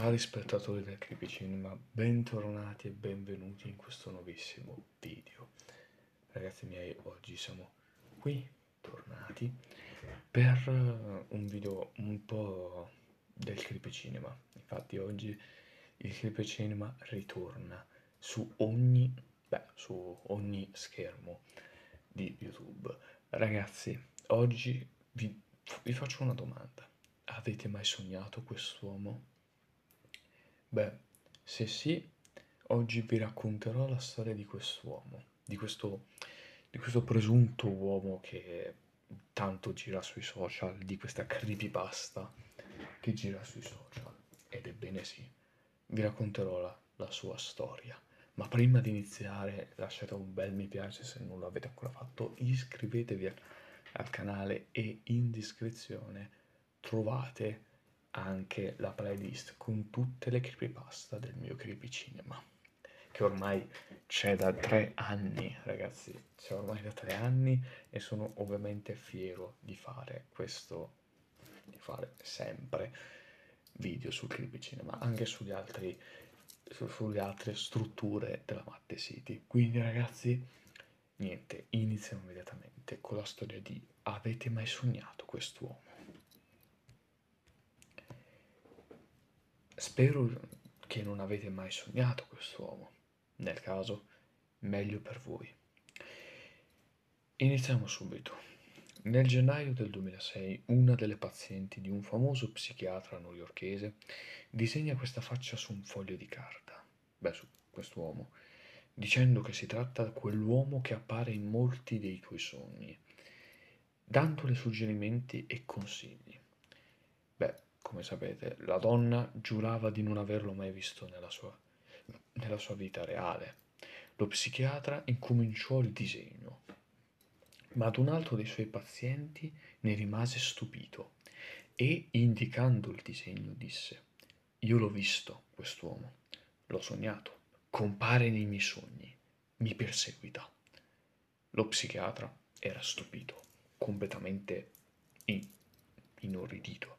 Cari spettatori del Cinema, bentornati e benvenuti in questo nuovissimo video. Ragazzi miei, oggi siamo qui, tornati, per eh, un video un po' del Cinema. Infatti oggi il Cinema ritorna su ogni, beh, su ogni schermo di YouTube. Ragazzi, oggi vi, vi faccio una domanda. Avete mai sognato quest'uomo Beh, se sì, oggi vi racconterò la storia di quest'uomo, di questo, di questo presunto uomo che tanto gira sui social, di questa creepypasta che gira sui social. Ed ebbene sì, vi racconterò la, la sua storia. Ma prima di iniziare lasciate un bel mi piace se non l'avete ancora fatto, iscrivetevi al canale e in descrizione trovate anche la playlist con tutte le creepypasta del mio creepy cinema che ormai c'è da tre anni ragazzi c'è ormai da tre anni e sono ovviamente fiero di fare questo di fare sempre video sul creepy cinema anche sugli altri su, sulle altre strutture della Matte City quindi ragazzi niente iniziamo immediatamente con la storia di avete mai sognato quest'uomo Spero che non avete mai sognato quest'uomo, nel caso meglio per voi. Iniziamo subito. Nel gennaio del 2006 una delle pazienti di un famoso psichiatra newyorchese disegna questa faccia su un foglio di carta, beh su quest'uomo, dicendo che si tratta di quell'uomo che appare in molti dei tuoi sogni, dandole suggerimenti e consigli come sapete, la donna giurava di non averlo mai visto nella sua, nella sua vita reale. Lo psichiatra incominciò il disegno, ma ad un altro dei suoi pazienti ne rimase stupito e, indicando il disegno, disse «Io l'ho visto, quest'uomo, l'ho sognato, compare nei miei sogni, mi perseguita». Lo psichiatra era stupito, completamente inorridito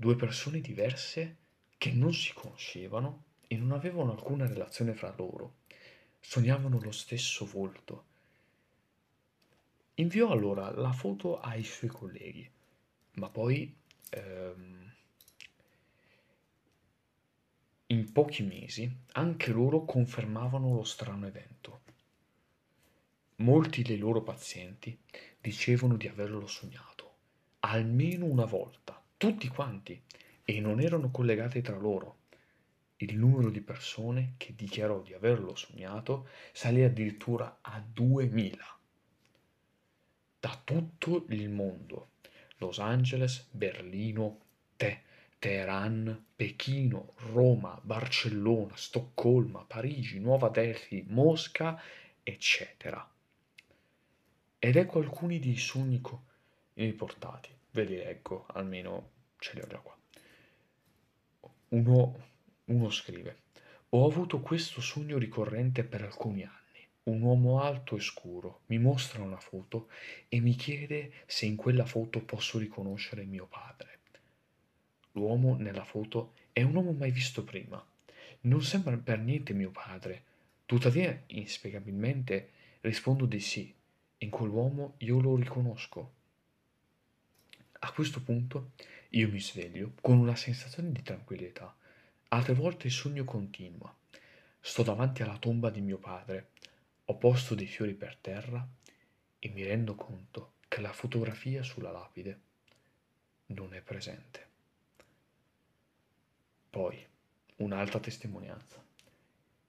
due persone diverse che non si conoscevano e non avevano alcuna relazione fra loro. Sognavano lo stesso volto. Inviò allora la foto ai suoi colleghi, ma poi ehm, in pochi mesi anche loro confermavano lo strano evento. Molti dei loro pazienti dicevano di averlo sognato, almeno una volta tutti quanti, e non erano collegate tra loro. Il numero di persone che dichiarò di averlo sognato salì addirittura a 2000. Da tutto il mondo, Los Angeles, Berlino, Te, Teheran, Pechino, Roma, Barcellona, Stoccolma, Parigi, Nuova Delhi, Mosca, eccetera. Ed ecco alcuni dei sogni riportati. Eh, ve li leggo, almeno ce li ho già qua. Uno, uno scrive, ho avuto questo sogno ricorrente per alcuni anni. Un uomo alto e scuro mi mostra una foto e mi chiede se in quella foto posso riconoscere mio padre. L'uomo nella foto è un uomo mai visto prima. Non sembra per niente mio padre. Tuttavia, inspiegabilmente, rispondo di sì. In quell'uomo io lo riconosco. A questo punto io mi sveglio con una sensazione di tranquillità, altre volte il sogno continua. Sto davanti alla tomba di mio padre, ho posto dei fiori per terra e mi rendo conto che la fotografia sulla lapide non è presente. Poi, un'altra testimonianza.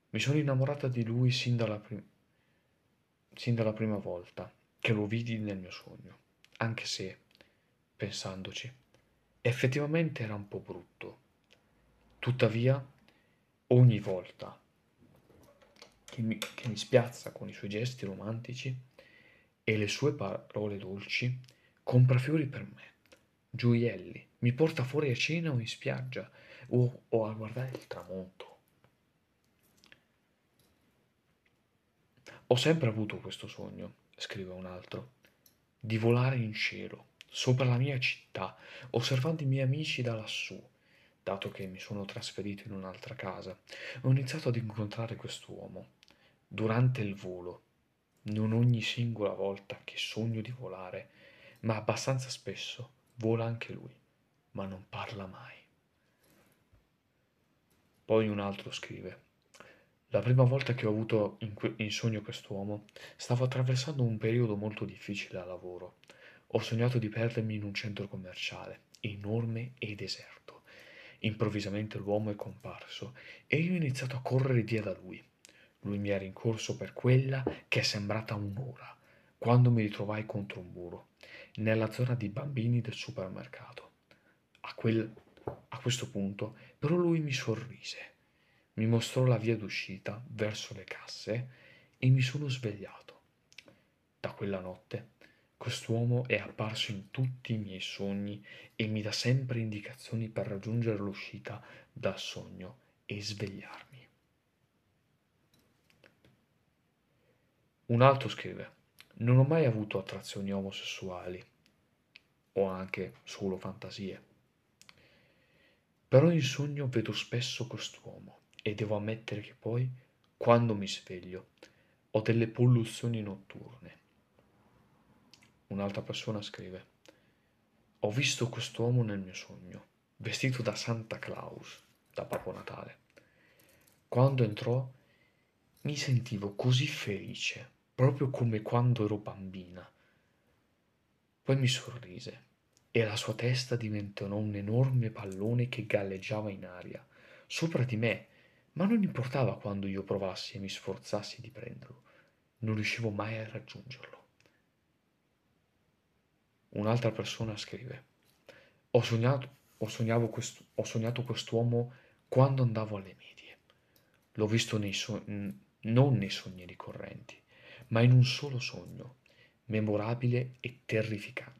Mi sono innamorata di lui sin dalla, prim- sin dalla prima volta che lo vidi nel mio sogno, anche se pensandoci. Effettivamente era un po' brutto. Tuttavia, ogni volta che mi, che mi spiazza con i suoi gesti romantici e le sue parole dolci, compra fiori per me, gioielli, mi porta fuori a cena o in spiaggia o, o a guardare il tramonto. Ho sempre avuto questo sogno, scrive un altro, di volare in cielo sopra la mia città, osservando i miei amici da lassù, dato che mi sono trasferito in un'altra casa, ho iniziato ad incontrare quest'uomo. Durante il volo, non ogni singola volta che sogno di volare, ma abbastanza spesso vola anche lui, ma non parla mai. Poi un altro scrive. La prima volta che ho avuto in, que- in sogno quest'uomo, stavo attraversando un periodo molto difficile a lavoro ho sognato di perdermi in un centro commerciale, enorme e deserto. Improvvisamente l'uomo è comparso e io ho iniziato a correre via da lui. Lui mi ha rincorso per quella che è sembrata un'ora, quando mi ritrovai contro un muro, nella zona di bambini del supermercato. A, quel, a questo punto però lui mi sorrise, mi mostrò la via d'uscita verso le casse e mi sono svegliato. Da quella notte Quest'uomo è apparso in tutti i miei sogni e mi dà sempre indicazioni per raggiungere l'uscita dal sogno e svegliarmi. Un altro scrive, non ho mai avuto attrazioni omosessuali o anche solo fantasie. Però in sogno vedo spesso quest'uomo e devo ammettere che poi, quando mi sveglio, ho delle polluzioni notturne Un'altra persona scrive, ho visto quest'uomo nel mio sogno, vestito da Santa Claus, da Babbo Natale. Quando entrò mi sentivo così felice, proprio come quando ero bambina. Poi mi sorrise e la sua testa diventò un enorme pallone che galleggiava in aria, sopra di me, ma non importava quando io provassi e mi sforzassi di prenderlo, non riuscivo mai a raggiungerlo. Un'altra persona scrive, ho sognato, ho, sognavo quest, ho sognato quest'uomo quando andavo alle medie. L'ho visto nei so, non nei sogni ricorrenti, ma in un solo sogno, memorabile e terrificante.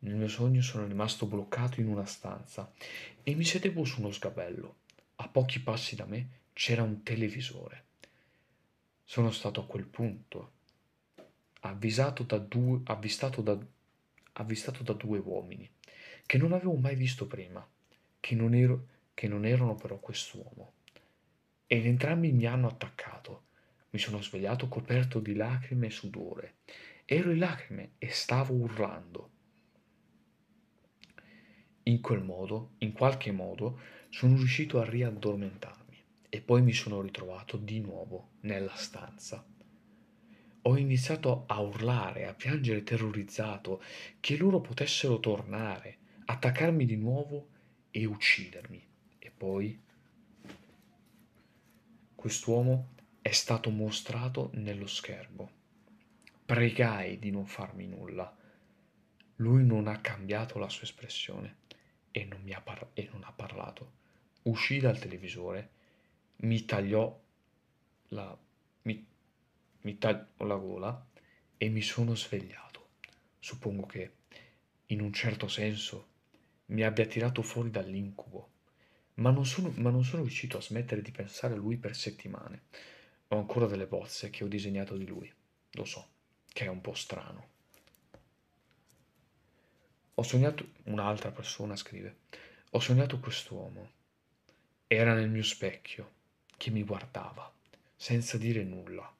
Nel mio sogno sono rimasto bloccato in una stanza e mi sedevo su uno sgabello. A pochi passi da me c'era un televisore. Sono stato a quel punto avvisato da due, avvistato da, avvistato da due uomini, che non avevo mai visto prima, che non, ero, che non erano però quest'uomo. Ed entrambi mi hanno attaccato. Mi sono svegliato coperto di lacrime e sudore. Ero in lacrime e stavo urlando. In quel modo, in qualche modo, sono riuscito a riaddormentarmi e poi mi sono ritrovato di nuovo nella stanza ho iniziato a urlare, a piangere terrorizzato, che loro potessero tornare, attaccarmi di nuovo e uccidermi. E poi quest'uomo è stato mostrato nello schermo. Pregai di non farmi nulla. Lui non ha cambiato la sua espressione e non, mi ha, par- e non ha parlato. Uscì dal televisore, mi tagliò la... Mi mi taglio la gola e mi sono svegliato. Suppongo che, in un certo senso, mi abbia tirato fuori dall'incubo. Ma non, sono, ma non sono riuscito a smettere di pensare a lui per settimane. Ho ancora delle bozze che ho disegnato di lui. Lo so, che è un po' strano. Ho sognato un'altra persona, scrive. Ho sognato quest'uomo. Era nel mio specchio, che mi guardava, senza dire nulla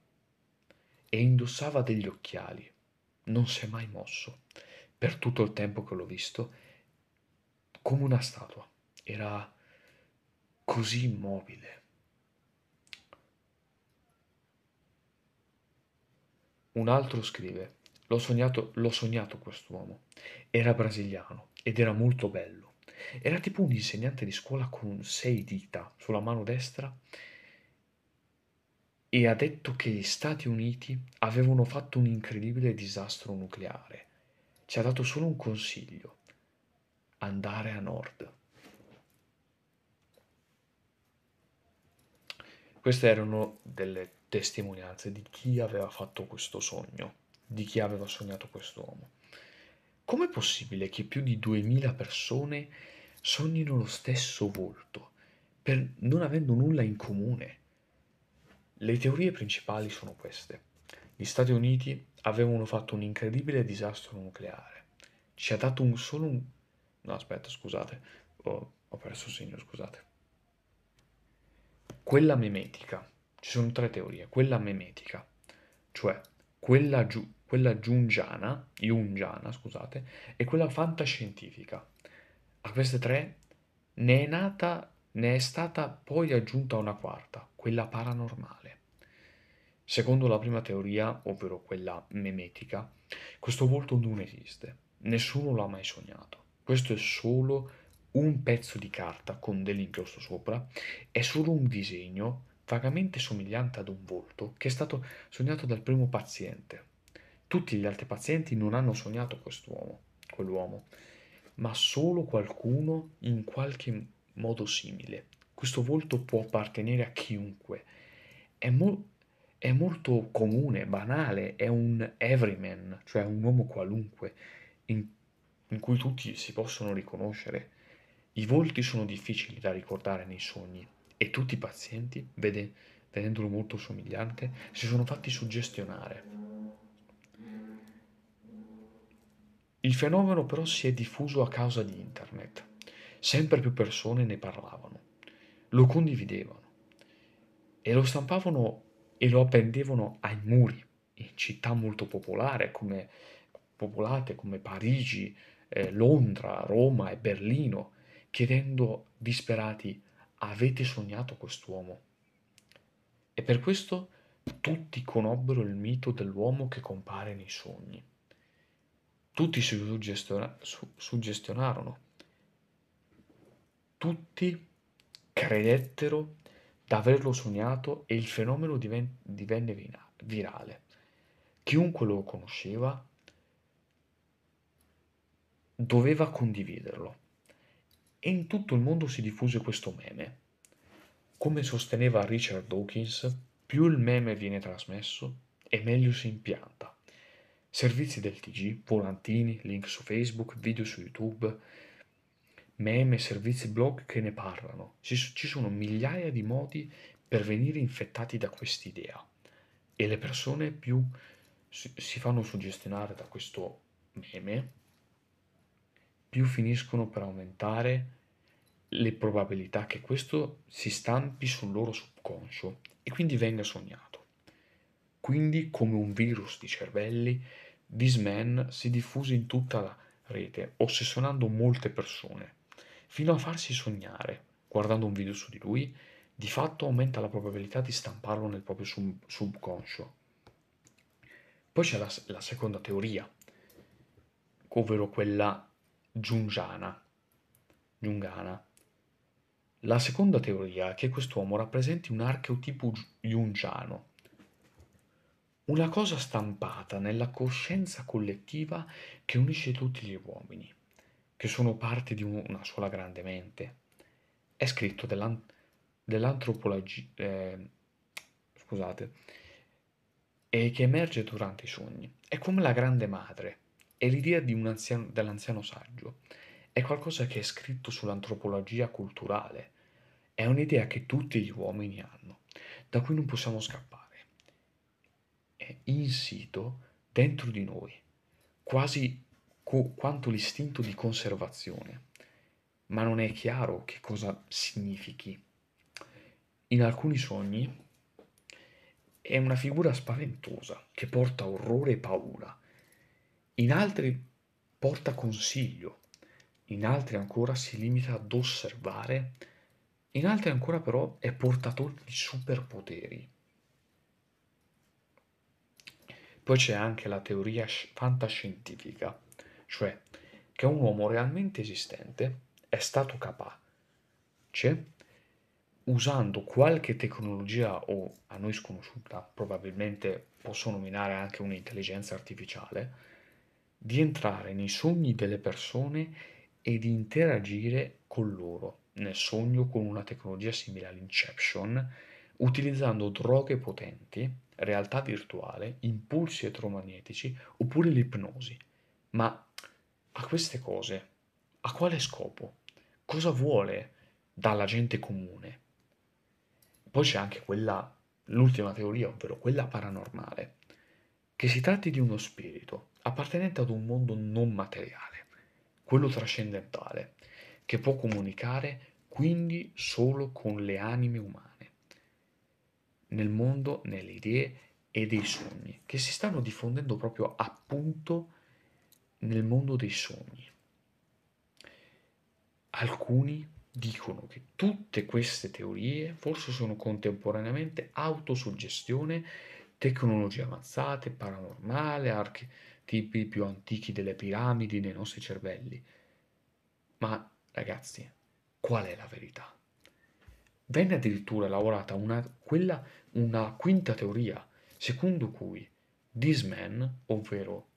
e indossava degli occhiali. Non si è mai mosso per tutto il tempo che l'ho visto, come una statua. Era così immobile. Un altro scrive, l'ho sognato, l'ho sognato quest'uomo. Era brasiliano ed era molto bello. Era tipo un insegnante di scuola con sei dita sulla mano destra e ha detto che gli Stati Uniti avevano fatto un incredibile disastro nucleare. Ci ha dato solo un consiglio, andare a nord. Queste erano delle testimonianze di chi aveva fatto questo sogno, di chi aveva sognato quest'uomo. Com'è possibile che più di 2000 persone sognino lo stesso volto, per non avendo nulla in comune? Le teorie principali sono queste. Gli Stati Uniti avevano fatto un incredibile disastro nucleare. Ci ha dato un solo... Un... No, aspetta, scusate. Oh, ho perso il segno, scusate. Quella memetica. Ci sono tre teorie. Quella memetica, cioè quella, giu... quella giungiana, jungiana, scusate, e quella fantascientifica. A queste tre ne è nata ne è stata poi aggiunta una quarta, quella paranormale. Secondo la prima teoria, ovvero quella memetica, questo volto non esiste, nessuno l'ha mai sognato. Questo è solo un pezzo di carta con dell'inchiostro sopra, è solo un disegno vagamente somigliante ad un volto che è stato sognato dal primo paziente. Tutti gli altri pazienti non hanno sognato quest'uomo, quell'uomo, ma solo qualcuno in qualche modo modo simile. Questo volto può appartenere a chiunque. È, mo- è molto comune, banale, è un everyman, cioè un uomo qualunque, in, in cui tutti si possono riconoscere. I volti sono difficili da ricordare nei sogni e tutti i pazienti, vede, vedendolo molto somigliante, si sono fatti suggestionare. Il fenomeno però si è diffuso a causa di internet sempre più persone ne parlavano, lo condividevano e lo stampavano e lo appendevano ai muri in città molto popolare come, popolate come Parigi, eh, Londra, Roma e Berlino, chiedendo disperati avete sognato quest'uomo? E per questo tutti conobbero il mito dell'uomo che compare nei sogni. Tutti si suggestion- su- suggestionarono tutti credettero d'averlo sognato e il fenomeno diven- divenne vina- virale. Chiunque lo conosceva doveva condividerlo. E in tutto il mondo si diffuse questo meme. Come sosteneva Richard Dawkins, più il meme viene trasmesso e meglio si impianta. Servizi del TG, volantini, link su Facebook, video su YouTube, meme, servizi blog che ne parlano. Ci, ci sono migliaia di modi per venire infettati da quest'idea e le persone più si, si fanno suggestionare da questo meme, più finiscono per aumentare le probabilità che questo si stampi sul loro subconscio e quindi venga sognato. Quindi, come un virus di cervelli, This Man si diffuse in tutta la rete, ossessionando molte persone fino a farsi sognare guardando un video su di lui, di fatto aumenta la probabilità di stamparlo nel proprio sub- subconscio. Poi c'è la, la seconda teoria, ovvero quella giungiana. Giungana. La seconda teoria è che quest'uomo rappresenti un archetipo giungiano, una cosa stampata nella coscienza collettiva che unisce tutti gli uomini che sono parte di una sola grande mente. È scritto dell'an- dell'antropologia, eh, scusate, e che emerge durante i sogni. È come la grande madre, è l'idea anziano, dell'anziano saggio, è qualcosa che è scritto sull'antropologia culturale, è un'idea che tutti gli uomini hanno, da cui non possiamo scappare. È insito dentro di noi, quasi quanto l'istinto di conservazione, ma non è chiaro che cosa significhi. In alcuni sogni è una figura spaventosa che porta orrore e paura, in altri porta consiglio, in altri ancora si limita ad osservare, in altri ancora però è portatore di superpoteri. Poi c'è anche la teoria fantascientifica cioè che un uomo realmente esistente è stato capace, usando qualche tecnologia o a noi sconosciuta, probabilmente posso nominare anche un'intelligenza artificiale, di entrare nei sogni delle persone e di interagire con loro, nel sogno con una tecnologia simile all'inception, utilizzando droghe potenti, realtà virtuale, impulsi elettromagnetici oppure l'ipnosi. Ma a queste cose, a quale scopo? Cosa vuole dalla gente comune? Poi c'è anche quella, l'ultima teoria, ovvero quella paranormale, che si tratti di uno spirito appartenente ad un mondo non materiale, quello trascendentale, che può comunicare quindi solo con le anime umane, nel mondo, nelle idee e dei sogni, che si stanno diffondendo proprio appunto nel mondo dei sogni. Alcuni dicono che tutte queste teorie forse sono contemporaneamente autosuggestione, tecnologie avanzate, paranormale, archetipi più antichi delle piramidi nei nostri cervelli. Ma ragazzi, qual è la verità? Venne addirittura lavorata una, quella, una quinta teoria, secondo cui This Man, ovvero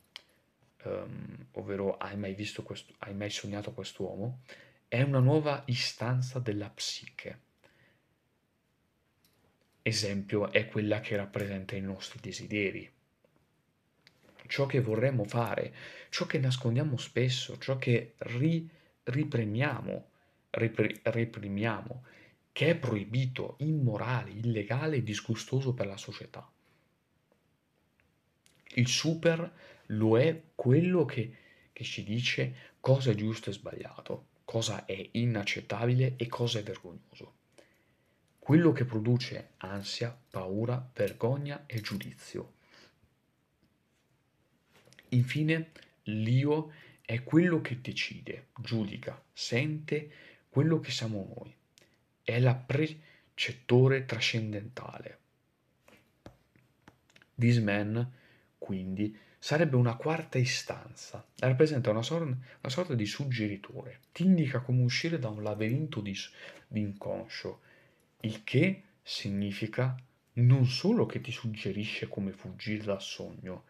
um, ovvero hai mai, visto questo, hai mai sognato quest'uomo, è una nuova istanza della psiche. Esempio è quella che rappresenta i nostri desideri, ciò che vorremmo fare, ciò che nascondiamo spesso, ciò che ri, riprimiamo, ripre, reprimiamo, che è proibito, immorale, illegale e disgustoso per la società. Il super lo è quello che, che ci dice cosa è giusto e sbagliato, cosa è inaccettabile e cosa è vergognoso. Quello che produce ansia, paura, vergogna e giudizio. Infine, l'io è quello che decide, giudica, sente quello che siamo noi. È la precettore trascendentale. This man, quindi, sarebbe una quarta istanza, rappresenta una, sor- una sorta di suggeritore, ti indica come uscire da un labirinto di, di inconscio, il che significa non solo che ti suggerisce come fuggire dal sogno,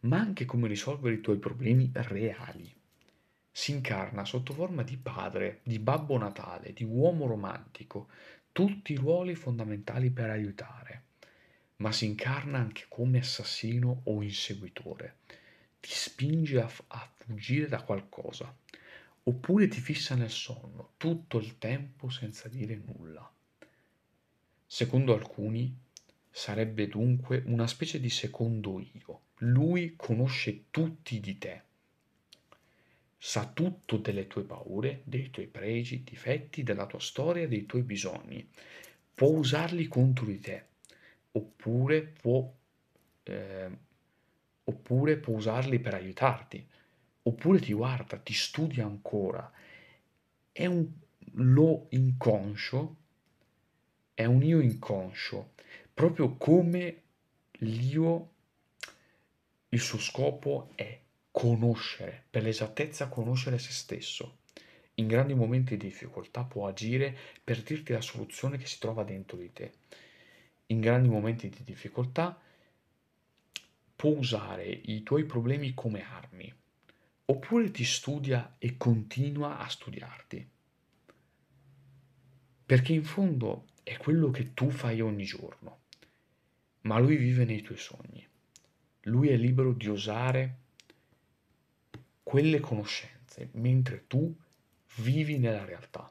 ma anche come risolvere i tuoi problemi reali. Si incarna sotto forma di padre, di babbo natale, di uomo romantico, tutti i ruoli fondamentali per aiutare ma si incarna anche come assassino o inseguitore. Ti spinge a, f- a fuggire da qualcosa, oppure ti fissa nel sonno tutto il tempo senza dire nulla. Secondo alcuni sarebbe dunque una specie di secondo io. Lui conosce tutti di te, sa tutto delle tue paure, dei tuoi pregi, difetti, della tua storia, dei tuoi bisogni. Può usarli contro di te oppure può, eh, oppure può usarli per aiutarti, oppure ti guarda, ti studia ancora. È un lo inconscio, è un io inconscio, proprio come l'io, il suo scopo è conoscere, per l'esattezza conoscere se stesso. In grandi momenti di difficoltà può agire per dirti la soluzione che si trova dentro di te in grandi momenti di difficoltà, può usare i tuoi problemi come armi, oppure ti studia e continua a studiarti. Perché in fondo è quello che tu fai ogni giorno, ma lui vive nei tuoi sogni. Lui è libero di usare quelle conoscenze, mentre tu vivi nella realtà,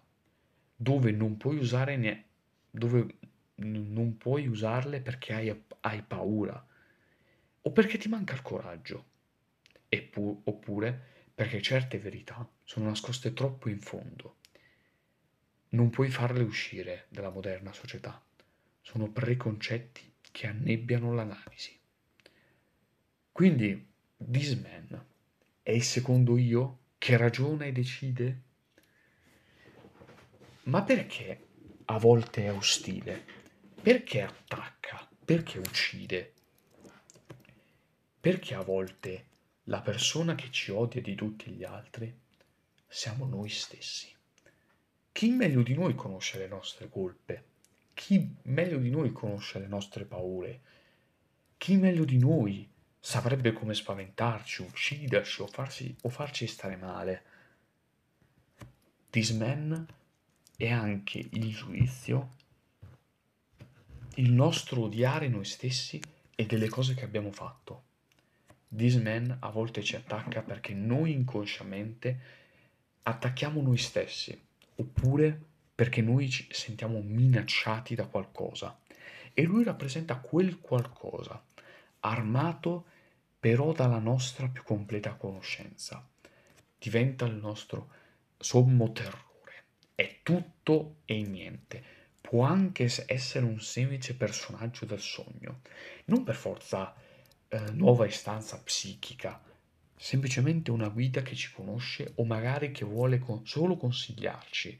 dove non puoi usare ne- dove non puoi usarle perché hai, hai, paura o perché ti manca il coraggio, Eppur- oppure perché certe verità sono nascoste troppo in fondo. Non puoi farle uscire dalla moderna società, sono preconcetti che annebbiano l'analisi. Quindi, this man è il secondo io che ragiona e decide? Ma perché a volte è ostile perché attacca? Perché uccide? Perché a volte la persona che ci odia di tutti gli altri siamo noi stessi. Chi meglio di noi conosce le nostre colpe? Chi meglio di noi conosce le nostre paure? Chi meglio di noi saprebbe come spaventarci, ucciderci o, farsi, o farci stare male? This Man è anche il giudizio il nostro odiare noi stessi e delle cose che abbiamo fatto. This man a volte ci attacca perché noi inconsciamente attacchiamo noi stessi, oppure perché noi ci sentiamo minacciati da qualcosa. E lui rappresenta quel qualcosa, armato però dalla nostra più completa conoscenza. Diventa il nostro sommo terrore. È tutto e niente può anche essere un semplice personaggio del sogno, non per forza eh, nuova istanza psichica, semplicemente una guida che ci conosce o magari che vuole con- solo consigliarci,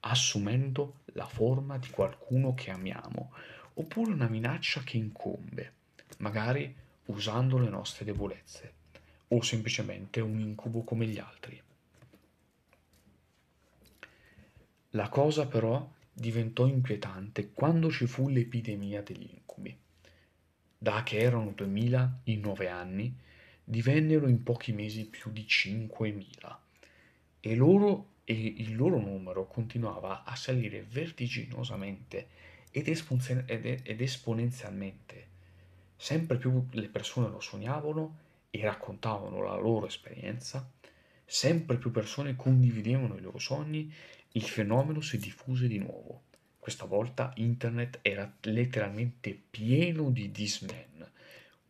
assumendo la forma di qualcuno che amiamo, oppure una minaccia che incombe, magari usando le nostre debolezze, o semplicemente un incubo come gli altri. La cosa però diventò inquietante quando ci fu l'epidemia degli incubi. Da che erano 2000 in 9 anni, divennero in pochi mesi più di 5000 e, loro, e il loro numero continuava a salire vertiginosamente ed, esponze- ed, ed esponenzialmente. Sempre più le persone lo sognavano e raccontavano la loro esperienza, sempre più persone condividevano i loro sogni il fenomeno si diffuse di nuovo. Questa volta internet era letteralmente pieno di this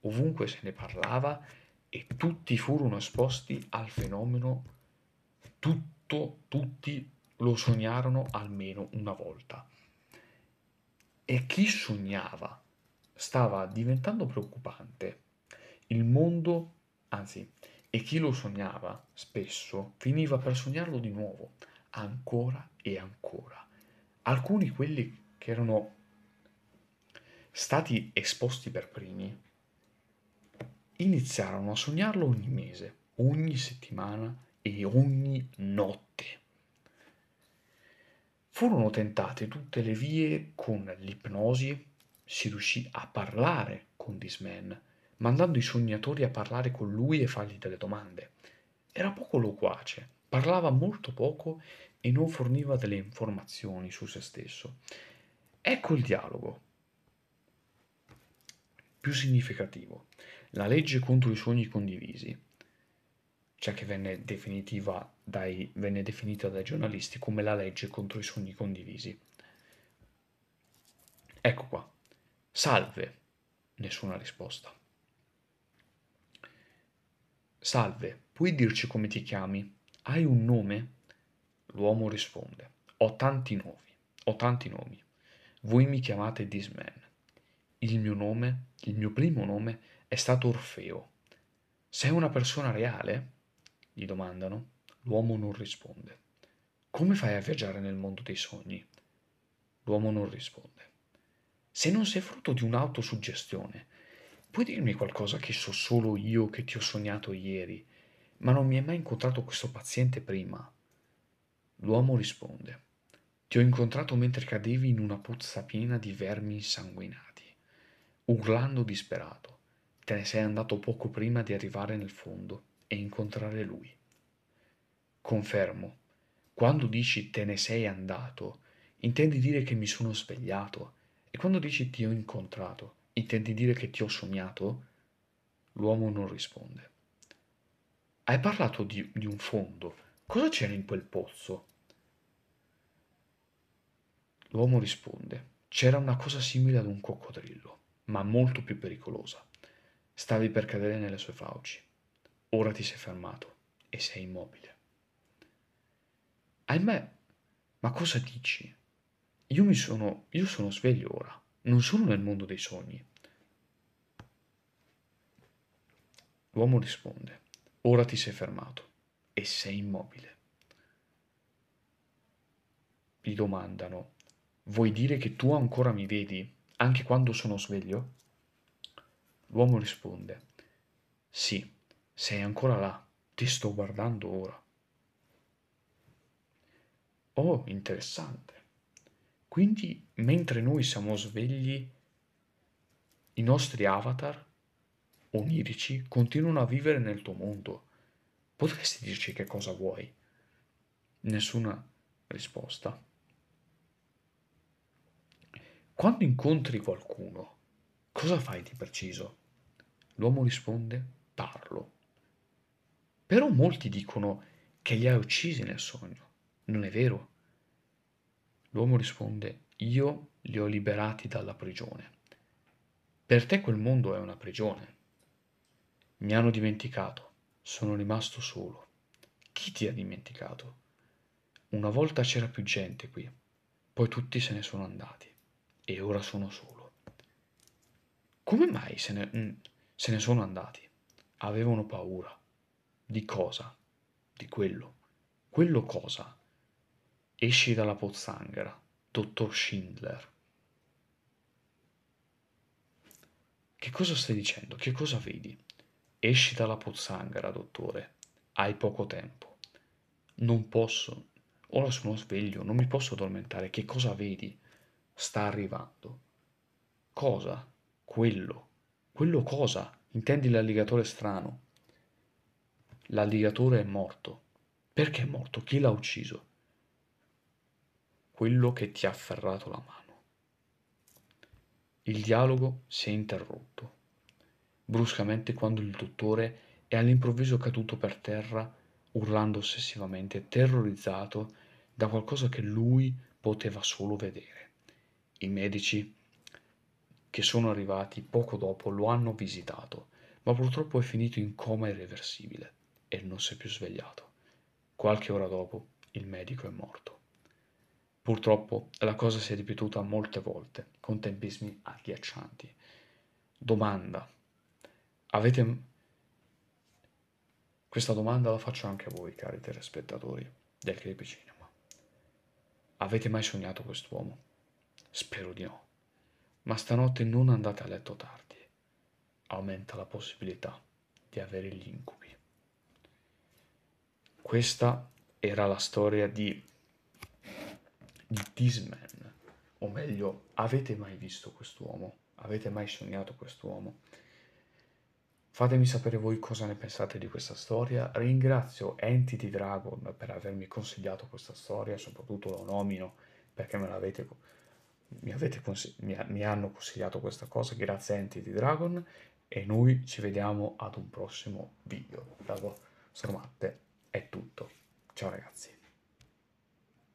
Ovunque se ne parlava e tutti furono esposti al fenomeno. Tutto, tutti lo sognarono almeno una volta. E chi sognava stava diventando preoccupante. Il mondo, anzi, e chi lo sognava spesso finiva per sognarlo di nuovo, ancora e ancora. Alcuni quelli che erano stati esposti per primi iniziarono a sognarlo ogni mese, ogni settimana e ogni notte. Furono tentate tutte le vie con l'ipnosi, si riuscì a parlare con Disman, mandando i sognatori a parlare con lui e fargli delle domande. Era poco loquace, parlava molto poco e non forniva delle informazioni su se stesso. Ecco il dialogo più significativo, la legge contro i sogni condivisi, cioè che venne, dai, venne definita dai giornalisti come la legge contro i sogni condivisi. Ecco qua, salve, nessuna risposta. Salve, puoi dirci come ti chiami? Hai un nome? L'uomo risponde, ho tanti nomi, ho tanti nomi. Voi mi chiamate Disman. Il mio nome, il mio primo nome, è stato Orfeo. Sei una persona reale? Gli domandano. L'uomo non risponde. Come fai a viaggiare nel mondo dei sogni? L'uomo non risponde. Se non sei frutto di un'autosuggestione, puoi dirmi qualcosa che so solo io che ti ho sognato ieri, ma non mi hai mai incontrato questo paziente prima? L'uomo risponde, ti ho incontrato mentre cadevi in una pozza piena di vermi insanguinati. Urlando disperato, te ne sei andato poco prima di arrivare nel fondo e incontrare lui. Confermo, quando dici te ne sei andato, intendi dire che mi sono svegliato, e quando dici ti ho incontrato, intendi dire che ti ho sognato? L'uomo non risponde. Hai parlato di, di un fondo, Cosa c'era in quel pozzo? L'uomo risponde, c'era una cosa simile ad un coccodrillo, ma molto più pericolosa. Stavi per cadere nelle sue fauci. Ora ti sei fermato e sei immobile. Ahimè, ma cosa dici? Io mi sono, io sono sveglio ora, non sono nel mondo dei sogni. L'uomo risponde, ora ti sei fermato e sei immobile. Gli domandano, vuoi dire che tu ancora mi vedi, anche quando sono sveglio? L'uomo risponde, sì, sei ancora là, ti sto guardando ora. Oh, interessante. Quindi, mentre noi siamo svegli, i nostri avatar onirici continuano a vivere nel tuo mondo potresti dirci che cosa vuoi? Nessuna risposta. Quando incontri qualcuno, cosa fai di preciso? L'uomo risponde, parlo. Però molti dicono che li hai uccisi nel sogno. Non è vero? L'uomo risponde, io li ho liberati dalla prigione. Per te quel mondo è una prigione. Mi hanno dimenticato sono rimasto solo. Chi ti ha dimenticato? Una volta c'era più gente qui, poi tutti se ne sono andati e ora sono solo. Come mai se ne, mm, se ne sono andati? Avevano paura. Di cosa? Di quello. Quello cosa? Esci dalla pozzanghera, dottor Schindler. Che cosa stai dicendo? Che cosa vedi? Esci dalla pozzanghera, dottore. Hai poco tempo. Non posso. Ora sono sveglio, non mi posso addormentare. Che cosa vedi? Sta arrivando. Cosa? Quello. Quello cosa? Intendi l'alligatore strano? L'alligatore è morto. Perché è morto? Chi l'ha ucciso? Quello che ti ha afferrato la mano. Il dialogo si è interrotto bruscamente quando il dottore è all'improvviso caduto per terra urlando ossessivamente, terrorizzato da qualcosa che lui poteva solo vedere. I medici che sono arrivati poco dopo lo hanno visitato, ma purtroppo è finito in coma irreversibile e non si è più svegliato. Qualche ora dopo il medico è morto. Purtroppo la cosa si è ripetuta molte volte, con tempismi agghiaccianti. Domanda, Avete... Questa domanda la faccio anche a voi, cari telespettatori del Creepy Cinema. Avete mai sognato quest'uomo? Spero di no. Ma stanotte non andate a letto tardi. Aumenta la possibilità di avere gli incubi. Questa era la storia di... di This O meglio, avete mai visto quest'uomo? Avete mai sognato quest'uomo? Fatemi sapere voi cosa ne pensate di questa storia. Ringrazio Entity Dragon per avermi consigliato questa storia, soprattutto lo nomino perché me l'avete mi, avete mi, mi hanno consigliato questa cosa, grazie a Entity Dragon, e noi ci vediamo ad un prossimo video. Dallo Scromatte è tutto. Ciao ragazzi.